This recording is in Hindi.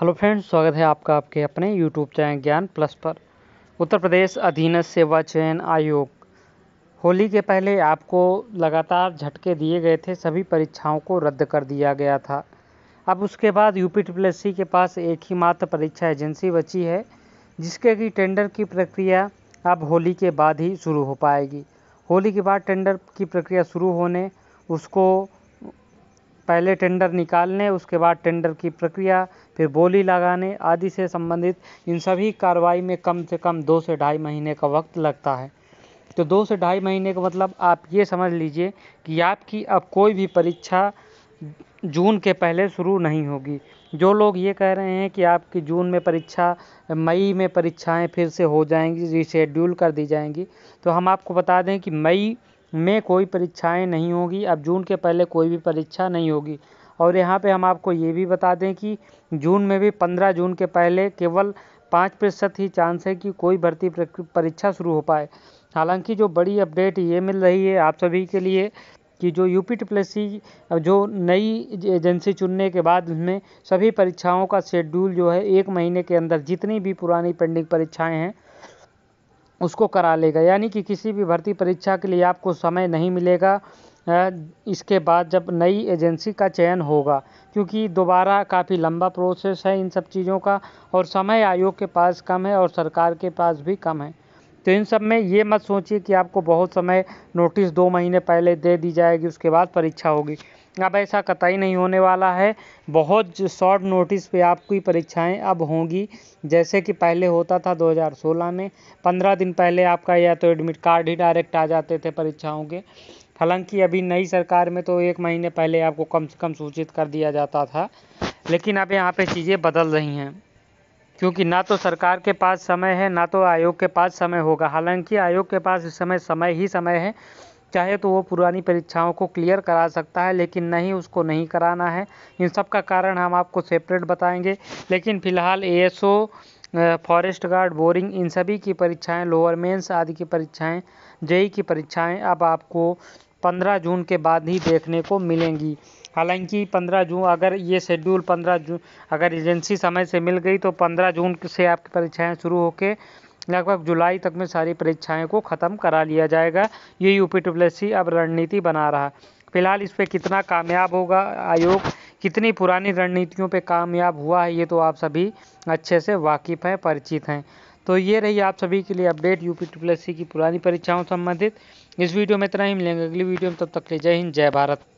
हेलो फ्रेंड्स स्वागत है आपका आपके अपने यूट्यूब चैनल ज्ञान प्लस पर उत्तर प्रदेश अधीन सेवा चयन आयोग होली के पहले आपको लगातार झटके दिए गए थे सभी परीक्षाओं को रद्द कर दिया गया था अब उसके बाद यूपी पी के पास एक ही मात्र परीक्षा एजेंसी बची है जिसके की टेंडर की प्रक्रिया अब होली के बाद ही शुरू हो पाएगी होली के बाद टेंडर की प्रक्रिया शुरू होने उसको पहले टेंडर निकालने उसके बाद टेंडर की प्रक्रिया फिर बोली लगाने आदि से संबंधित इन सभी कार्रवाई में कम से कम दो से ढाई महीने का वक्त लगता है तो दो से ढाई महीने का मतलब आप ये समझ लीजिए कि आपकी अब कोई भी परीक्षा जून के पहले शुरू नहीं होगी जो लोग ये कह रहे हैं कि आपकी जून में परीक्षा मई में परीक्षाएं फिर से हो जाएंगी रिशेड्यूल कर दी जाएंगी तो हम आपको बता दें कि मई में कोई परीक्षाएं नहीं होगी अब जून के पहले कोई भी परीक्षा नहीं होगी और यहाँ पे हम आपको ये भी बता दें कि जून में भी पंद्रह जून के पहले केवल पाँच प्रतिशत ही चांस है कि कोई भर्ती परीक्षा शुरू हो पाए हालांकि जो बड़ी अपडेट ये मिल रही है आप सभी के लिए कि जो यू पी टी जो नई एजेंसी चुनने के बाद उसमें सभी परीक्षाओं का शेड्यूल जो है एक महीने के अंदर जितनी भी पुरानी पेंडिंग परीक्षाएं हैं उसको करा लेगा यानी कि किसी भी भर्ती परीक्षा के लिए आपको समय नहीं मिलेगा इसके बाद जब नई एजेंसी का चयन होगा क्योंकि दोबारा काफ़ी लंबा प्रोसेस है इन सब चीज़ों का और समय आयोग के पास कम है और सरकार के पास भी कम है तो इन सब में ये मत सोचिए कि आपको बहुत समय नोटिस दो महीने पहले दे दी जाएगी उसके बाद परीक्षा होगी अब ऐसा कतई नहीं होने वाला है बहुत शॉर्ट नोटिस पे आपकी परीक्षाएं अब होंगी जैसे कि पहले होता था 2016 में 15 दिन पहले आपका या तो एडमिट कार्ड ही डायरेक्ट आ जाते थे परीक्षाओं के हालांकि अभी नई सरकार में तो एक महीने पहले आपको कम से कम सूचित कर दिया जाता था लेकिन अब यहाँ पर चीज़ें बदल रही हैं क्योंकि ना तो सरकार के पास समय है ना तो आयोग के पास समय होगा हालांकि आयोग के पास इस समय समय ही समय है चाहे तो वो पुरानी परीक्षाओं को क्लियर करा सकता है लेकिन नहीं उसको नहीं कराना है इन सब का कारण हम आपको सेपरेट बताएंगे लेकिन फ़िलहाल ए फॉरेस्ट गार्ड बोरिंग इन सभी की परीक्षाएं लोअर मेंस आदि की परीक्षाएं जेई e की परीक्षाएं अब आपको 15 जून के बाद ही देखने को मिलेंगी हालांकि 15 जून अगर ये शेड्यूल 15 जून अगर एजेंसी समय से मिल गई तो 15 जून से आपकी परीक्षाएं शुरू होकर लगभग जुलाई तक में सारी परीक्षाएं को ख़त्म करा लिया जाएगा ये यूपी ट्रिपल अब रणनीति बना रहा फिलहाल इस पर कितना कामयाब होगा आयोग कितनी पुरानी रणनीतियों पे कामयाब हुआ है ये तो आप सभी अच्छे से वाकिफ़ हैं परिचित हैं तो ये रही आप सभी के लिए अपडेट यूपी ट्रिपल की पुरानी परीक्षाओं संबंधित इस वीडियो में इतना ही मिलेंगे अगली वीडियो में तब तक ले जय हिंद जय भारत